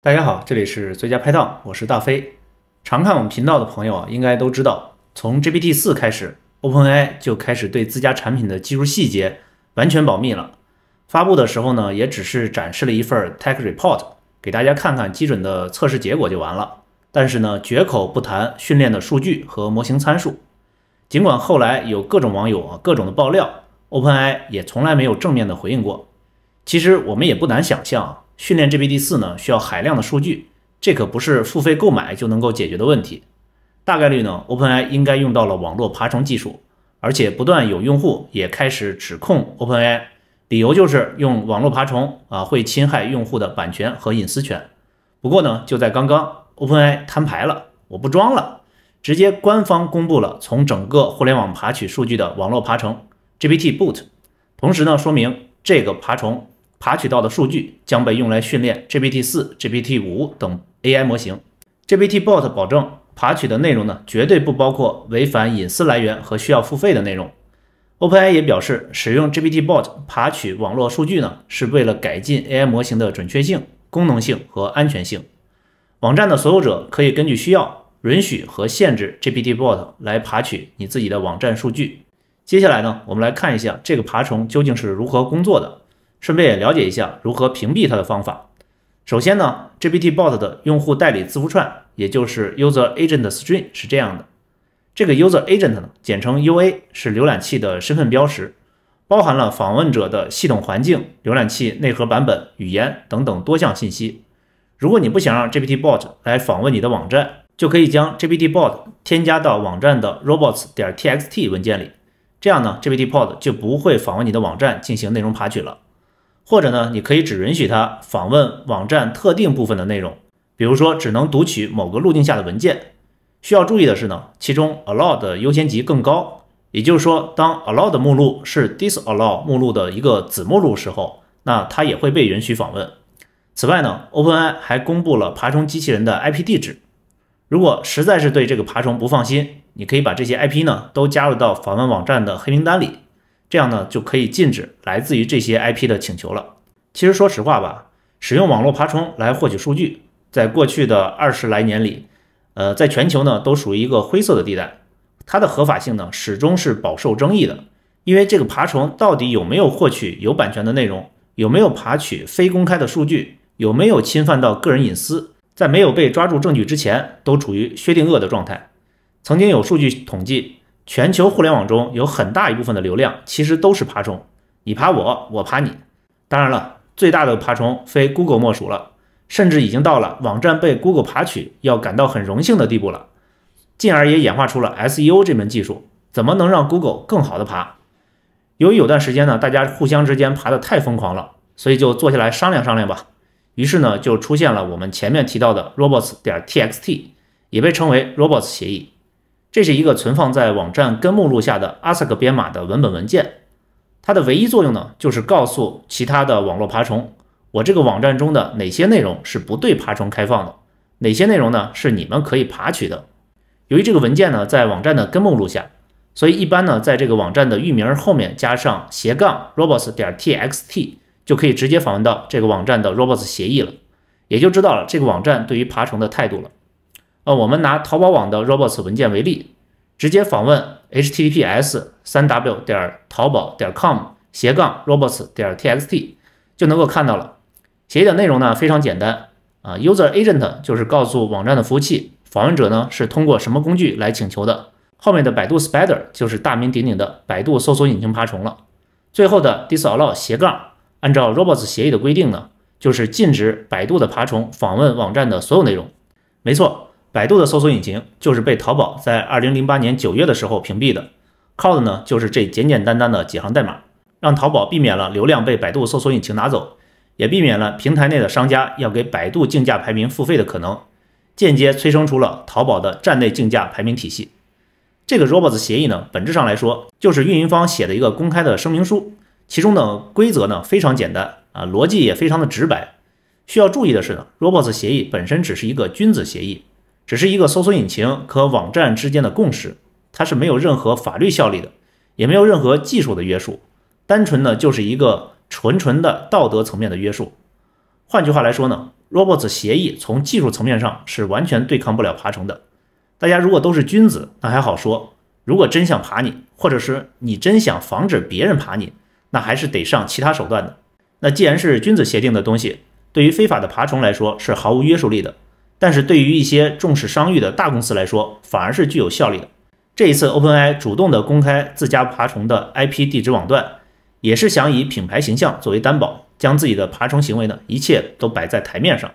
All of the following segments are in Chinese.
大家好，这里是最佳拍档，我是大飞。常看我们频道的朋友啊，应该都知道，从 GPT 四开始，OpenAI 就开始对自家产品的技术细节完全保密了。发布的时候呢，也只是展示了一份 Tech Report，给大家看看基准的测试结果就完了。但是呢，绝口不谈训练的数据和模型参数。尽管后来有各种网友啊各种的爆料，OpenAI 也从来没有正面的回应过。其实我们也不难想象啊。训练 GPT 四呢需要海量的数据，这可不是付费购买就能够解决的问题。大概率呢，OpenAI 应该用到了网络爬虫技术，而且不断有用户也开始指控 OpenAI，理由就是用网络爬虫啊会侵害用户的版权和隐私权。不过呢，就在刚刚，OpenAI 摊牌了，我不装了，直接官方公布了从整个互联网爬取数据的网络爬虫 GPT Boot，同时呢说明这个爬虫。爬取到的数据将被用来训练 GPT-4、GPT-5 等 AI 模型。GPT Bot 保证爬取的内容呢，绝对不包括违反隐私来源和需要付费的内容。OpenAI 也表示，使用 GPT Bot 爬取网络数据呢，是为了改进 AI 模型的准确性、功能性和安全性。网站的所有者可以根据需要允许和限制 GPT Bot 来爬取你自己的网站数据。接下来呢，我们来看一下这个爬虫究竟是如何工作的。顺便也了解一下如何屏蔽它的方法。首先呢，GPT Bot 的用户代理字符串，也就是 User Agent String 是这样的。这个 User Agent 呢，简称 UA，是浏览器的身份标识，包含了访问者的系统环境、浏览器内核版本、语言等等多项信息。如果你不想让 GPT Bot 来访问你的网站，就可以将 GPT Bot 添加到网站的 robots 点 txt 文件里。这样呢，GPT Bot 就不会访问你的网站进行内容爬取了。或者呢，你可以只允许它访问网站特定部分的内容，比如说只能读取某个路径下的文件。需要注意的是呢，其中 allow 的优先级更高，也就是说，当 allow 的目录是 disallow 目录的一个子目录时候，那它也会被允许访问。此外呢，OpenAI 还公布了爬虫机器人的 IP 地址。如果实在是对这个爬虫不放心，你可以把这些 IP 呢都加入到访问网站的黑名单里。这样呢，就可以禁止来自于这些 IP 的请求了。其实说实话吧，使用网络爬虫来获取数据，在过去的二十来年里，呃，在全球呢都属于一个灰色的地带，它的合法性呢始终是饱受争议的。因为这个爬虫到底有没有获取有版权的内容，有没有爬取非公开的数据，有没有侵犯到个人隐私，在没有被抓住证据之前，都处于薛定谔的状态。曾经有数据统计。全球互联网中有很大一部分的流量其实都是爬虫，你爬我，我爬你。当然了，最大的爬虫非 Google 莫属了，甚至已经到了网站被 Google 爬取要感到很荣幸的地步了，进而也演化出了 SEO 这门技术，怎么能让 Google 更好的爬？由于有段时间呢，大家互相之间爬的太疯狂了，所以就坐下来商量商量吧。于是呢，就出现了我们前面提到的 robots 点 txt，也被称为 robots 协议。这是一个存放在网站根目录下的 a s i 克编码的文本文件，它的唯一作用呢，就是告诉其他的网络爬虫，我这个网站中的哪些内容是不对爬虫开放的，哪些内容呢是你们可以爬取的。由于这个文件呢在网站的根目录下，所以一般呢在这个网站的域名后面加上斜杠 robots 点 .txt，就可以直接访问到这个网站的 robots 协议了，也就知道了这个网站对于爬虫的态度了。呃，我们拿淘宝网的 robots 文件为例，直接访问 https://3w. 点淘宝点 com/ 斜杠 robots. 点 txt 就能够看到了。协议的内容呢非常简单啊，User Agent 就是告诉网站的服务器，访问者呢是通过什么工具来请求的。后面的百度 Spider 就是大名鼎鼎的百度搜索引擎爬虫了。最后的 Disallow 斜杠，按照 robots 协议的规定呢，就是禁止百度的爬虫访问网站的所有内容。没错。百度的搜索引擎就是被淘宝在二零零八年九月的时候屏蔽的，靠的呢就是这简简单单的几行代码，让淘宝避免了流量被百度搜索引擎拿走，也避免了平台内的商家要给百度竞价排名付费的可能，间接催生出了淘宝的站内竞价排名体系。这个 robots 协议呢，本质上来说就是运营方写的一个公开的声明书，其中的规则呢非常简单啊，逻辑也非常的直白。需要注意的是呢，robots 协议本身只是一个君子协议。只是一个搜索引擎和网站之间的共识，它是没有任何法律效力的，也没有任何技术的约束，单纯呢就是一个纯纯的道德层面的约束。换句话来说呢，robots 协议从技术层面上是完全对抗不了爬虫的。大家如果都是君子，那还好说；如果真想爬你，或者是你真想防止别人爬你，那还是得上其他手段的。那既然是君子协定的东西，对于非法的爬虫来说是毫无约束力的。但是对于一些重视商誉的大公司来说，反而是具有效力的。这一次，OpenAI 主动的公开自家爬虫的 IP 地址网段，也是想以品牌形象作为担保，将自己的爬虫行为呢一切都摆在台面上。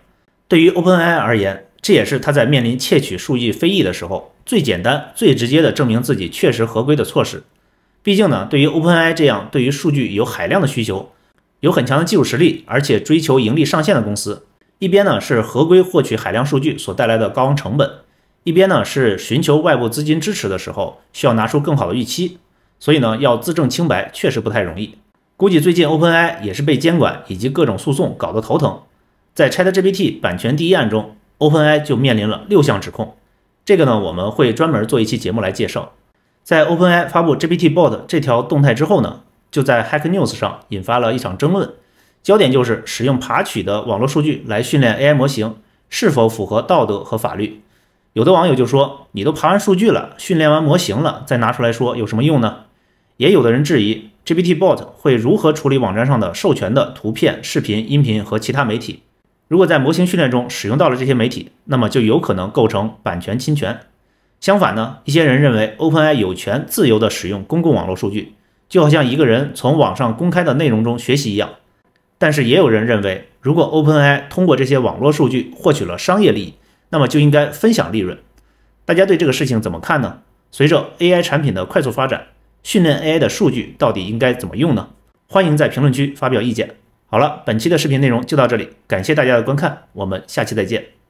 对于 OpenAI 而言，这也是他在面临窃取数据非议的时候，最简单、最直接的证明自己确实合规的措施。毕竟呢，对于 OpenAI 这样对于数据有海量的需求，有很强的技术实力，而且追求盈利上限的公司。一边呢是合规获取海量数据所带来的高昂成本，一边呢是寻求外部资金支持的时候需要拿出更好的预期，所以呢要自证清白确实不太容易。估计最近 OpenAI 也是被监管以及各种诉讼搞得头疼，在 ChatGPT 版权第一案中，OpenAI 就面临了六项指控。这个呢我们会专门做一期节目来介绍。在 OpenAI 发布 GPT b o t d 这条动态之后呢，就在 Hack News 上引发了一场争论。焦点就是使用爬取的网络数据来训练 AI 模型是否符合道德和法律。有的网友就说：“你都爬完数据了，训练完模型了，再拿出来说有什么用呢？”也有的人质疑 GPT Bot 会如何处理网站上的授权的图片、视频、音频和其他媒体。如果在模型训练中使用到了这些媒体，那么就有可能构成版权侵权。相反呢，一些人认为 OpenAI 有权自由地使用公共网络数据，就好像一个人从网上公开的内容中学习一样。但是也有人认为，如果 OpenAI 通过这些网络数据获取了商业利益，那么就应该分享利润。大家对这个事情怎么看呢？随着 AI 产品的快速发展，训练 AI 的数据到底应该怎么用呢？欢迎在评论区发表意见。好了，本期的视频内容就到这里，感谢大家的观看，我们下期再见。